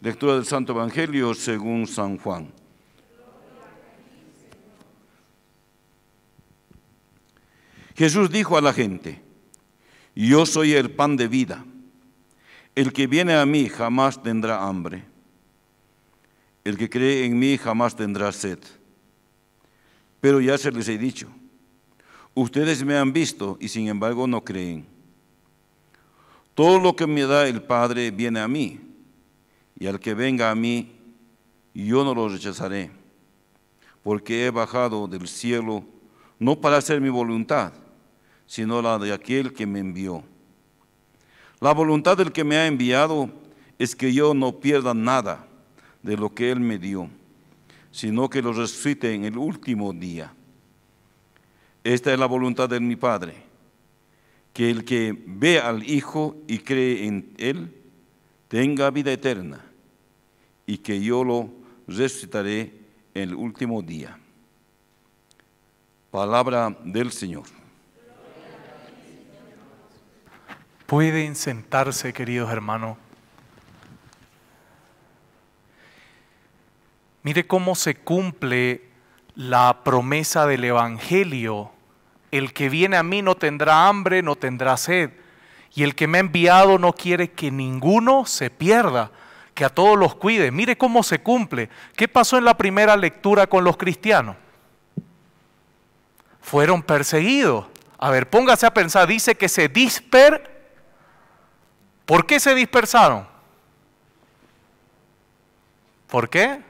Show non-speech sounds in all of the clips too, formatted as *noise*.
Lectura del Santo Evangelio según San Juan. Jesús dijo a la gente, yo soy el pan de vida. El que viene a mí jamás tendrá hambre. El que cree en mí jamás tendrá sed. Pero ya se les he dicho, ustedes me han visto y sin embargo no creen. Todo lo que me da el Padre viene a mí, y al que venga a mí, yo no lo rechazaré, porque he bajado del cielo no para hacer mi voluntad, sino la de aquel que me envió. La voluntad del que me ha enviado es que yo no pierda nada de lo que Él me dio, sino que lo resucite en el último día. Esta es la voluntad de mi Padre que el que ve al Hijo y cree en Él tenga vida eterna y que yo lo resucitaré el último día. Palabra del Señor. Pueden sentarse, queridos hermanos. Mire cómo se cumple la promesa del Evangelio el que viene a mí no tendrá hambre, no tendrá sed. Y el que me ha enviado no quiere que ninguno se pierda, que a todos los cuide. Mire cómo se cumple. ¿Qué pasó en la primera lectura con los cristianos? Fueron perseguidos. A ver, póngase a pensar, dice que se dispersaron. ¿Por qué se dispersaron? ¿Por qué?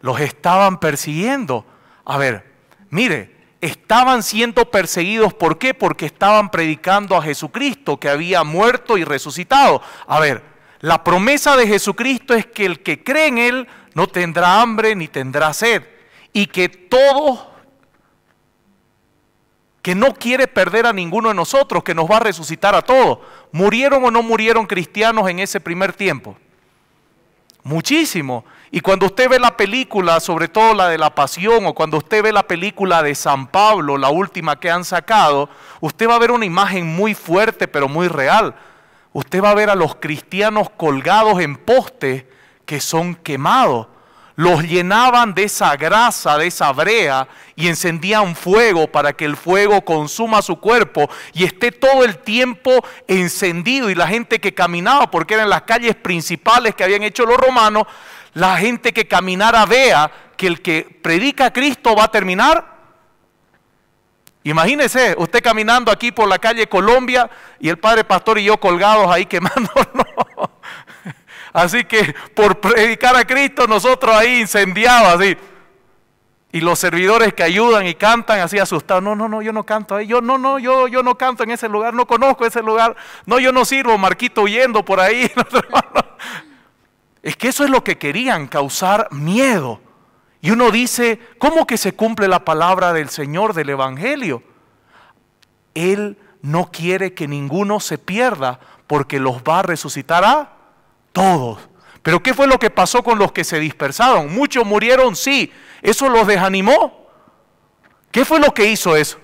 Los estaban persiguiendo. A ver, mire, estaban siendo perseguidos. ¿Por qué? Porque estaban predicando a Jesucristo que había muerto y resucitado. A ver, la promesa de Jesucristo es que el que cree en Él no tendrá hambre ni tendrá sed. Y que todos, que no quiere perder a ninguno de nosotros, que nos va a resucitar a todos. ¿Murieron o no murieron cristianos en ese primer tiempo? Muchísimo. Y cuando usted ve la película, sobre todo la de la pasión, o cuando usted ve la película de San Pablo, la última que han sacado, usted va a ver una imagen muy fuerte, pero muy real. Usted va a ver a los cristianos colgados en postes que son quemados los llenaban de esa grasa, de esa brea, y encendían fuego para que el fuego consuma su cuerpo y esté todo el tiempo encendido. Y la gente que caminaba, porque eran las calles principales que habían hecho los romanos, la gente que caminara vea que el que predica a Cristo va a terminar. Imagínese, usted caminando aquí por la calle Colombia y el padre pastor y yo colgados ahí quemándonos. Así que por predicar a Cristo nosotros ahí incendiados, así. Y los servidores que ayudan y cantan así asustados, no, no, no, yo no canto ahí, yo no, no, yo, yo no canto en ese lugar, no conozco ese lugar, no, yo no sirvo, Marquito huyendo por ahí. *laughs* es que eso es lo que querían, causar miedo. Y uno dice, ¿cómo que se cumple la palabra del Señor del Evangelio? Él no quiere que ninguno se pierda porque los va a resucitar a todos. Pero ¿qué fue lo que pasó con los que se dispersaron? Muchos murieron, sí. ¿Eso los desanimó? ¿Qué fue lo que hizo eso?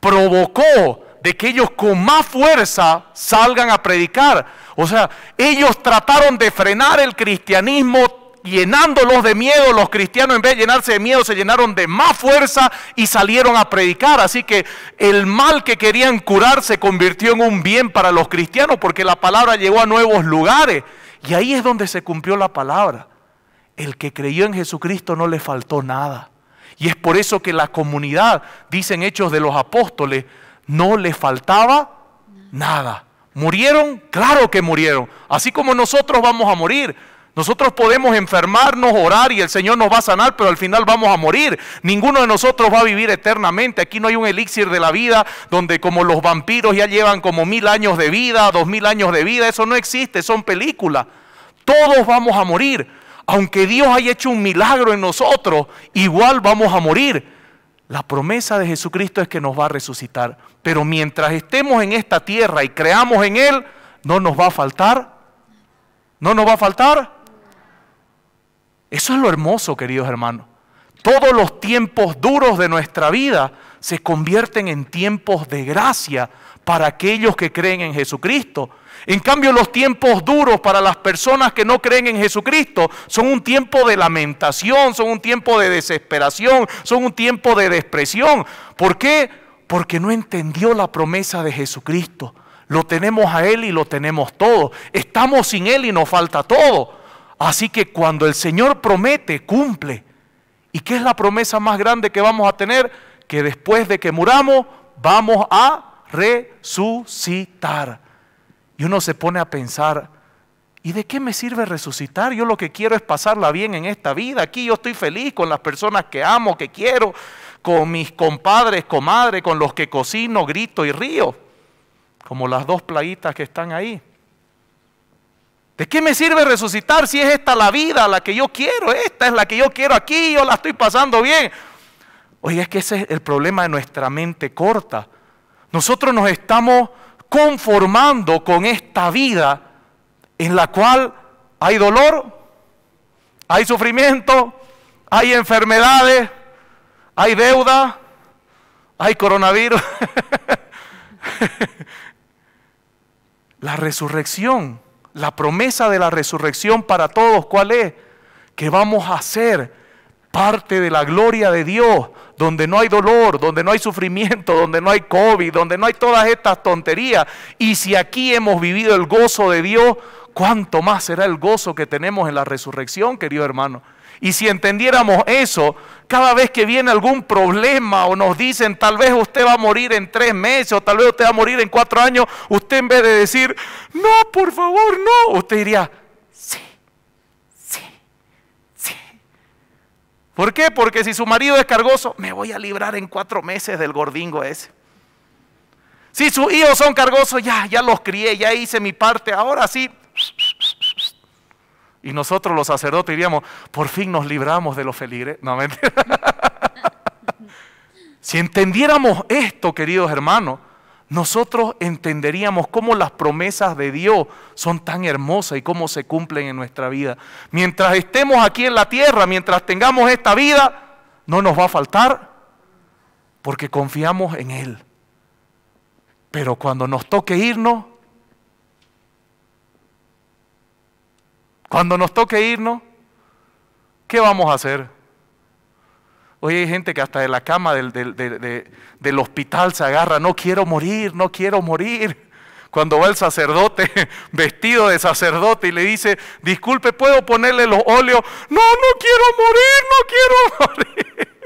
Provocó de que ellos con más fuerza salgan a predicar. O sea, ellos trataron de frenar el cristianismo llenándolos de miedo, los cristianos en vez de llenarse de miedo se llenaron de más fuerza y salieron a predicar. Así que el mal que querían curar se convirtió en un bien para los cristianos porque la palabra llegó a nuevos lugares. Y ahí es donde se cumplió la palabra. El que creyó en Jesucristo no le faltó nada. Y es por eso que la comunidad, dicen hechos de los apóstoles, no le faltaba nada. ¿Murieron? Claro que murieron. Así como nosotros vamos a morir. Nosotros podemos enfermarnos, orar y el Señor nos va a sanar, pero al final vamos a morir. Ninguno de nosotros va a vivir eternamente. Aquí no hay un elixir de la vida donde como los vampiros ya llevan como mil años de vida, dos mil años de vida. Eso no existe, son películas. Todos vamos a morir. Aunque Dios haya hecho un milagro en nosotros, igual vamos a morir. La promesa de Jesucristo es que nos va a resucitar. Pero mientras estemos en esta tierra y creamos en Él, no nos va a faltar. No nos va a faltar eso es lo hermoso, queridos hermanos. Todos los tiempos duros de nuestra vida se convierten en tiempos de gracia para aquellos que creen en Jesucristo. En cambio, los tiempos duros para las personas que no creen en Jesucristo son un tiempo de lamentación, son un tiempo de desesperación, son un tiempo de despresión. ¿Por qué? Porque no entendió la promesa de Jesucristo. Lo tenemos a Él y lo tenemos todo. Estamos sin Él y nos falta todo. Así que cuando el Señor promete, cumple. ¿Y qué es la promesa más grande que vamos a tener? Que después de que muramos, vamos a resucitar. Y uno se pone a pensar, ¿y de qué me sirve resucitar? Yo lo que quiero es pasarla bien en esta vida. Aquí yo estoy feliz con las personas que amo, que quiero, con mis compadres, comadres, con los que cocino, grito y río. Como las dos playitas que están ahí. ¿De qué me sirve resucitar si es esta la vida, la que yo quiero? Esta es la que yo quiero aquí, yo la estoy pasando bien. Oye, es que ese es el problema de nuestra mente corta. Nosotros nos estamos conformando con esta vida en la cual hay dolor, hay sufrimiento, hay enfermedades, hay deuda, hay coronavirus. *laughs* la resurrección la promesa de la resurrección para todos, ¿cuál es? Que vamos a ser parte de la gloria de Dios, donde no hay dolor, donde no hay sufrimiento, donde no hay COVID, donde no hay todas estas tonterías. Y si aquí hemos vivido el gozo de Dios, ¿cuánto más será el gozo que tenemos en la resurrección, querido hermano? Y si entendiéramos eso, cada vez que viene algún problema o nos dicen tal vez usted va a morir en tres meses o tal vez usted va a morir en cuatro años, usted en vez de decir, no, por favor, no, usted diría, sí, sí, sí. ¿Por qué? Porque si su marido es cargoso, me voy a librar en cuatro meses del gordingo ese. Si sus hijos son cargosos, ya, ya los crié, ya hice mi parte, ahora sí, y nosotros los sacerdotes diríamos, por fin nos libramos de los feligres. *laughs* si entendiéramos esto, queridos hermanos, nosotros entenderíamos cómo las promesas de Dios son tan hermosas y cómo se cumplen en nuestra vida. Mientras estemos aquí en la tierra, mientras tengamos esta vida, no nos va a faltar porque confiamos en Él. Pero cuando nos toque irnos, Cuando nos toque irnos, ¿qué vamos a hacer? Hoy hay gente que hasta de la cama del, del, hospital se agarra, no quiero morir, no quiero morir. Cuando va el sacerdote *laughs* vestido de sacerdote y le dice, disculpe, ¿puedo ponerle los óleos? No, no quiero morir, no quiero *laughs* morir.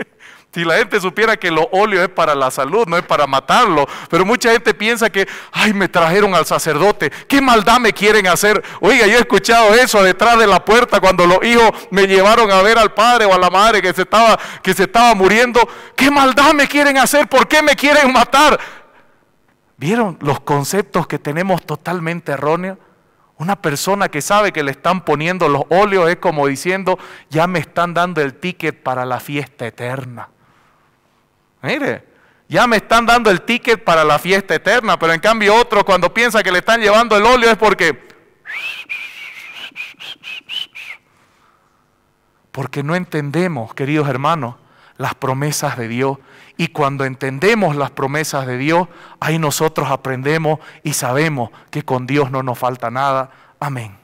Si la gente supiera que los óleos es para la salud, no es para matarlo. Pero mucha gente piensa que, ay, me trajeron al sacerdote. ¿Qué maldad me quieren hacer? Oiga, yo he escuchado eso detrás de la puerta cuando los hijos me llevaron a ver al padre o a la madre que se estaba, que se estaba muriendo. ¿Qué maldad me quieren hacer? ¿Por qué me quieren matar? ¿Vieron los conceptos que tenemos totalmente erróneos? Una persona que sabe que le están poniendo los óleos es como diciendo, ya me están dando el ticket para la fiesta eterna. Mire, ya me están dando el ticket para la fiesta eterna, pero en cambio otro cuando piensa que le están llevando el óleo es porque... Porque no entendemos, queridos hermanos, las promesas de Dios. Y cuando entendemos las promesas de Dios, ahí nosotros aprendemos y sabemos que con Dios no nos falta nada. Amén.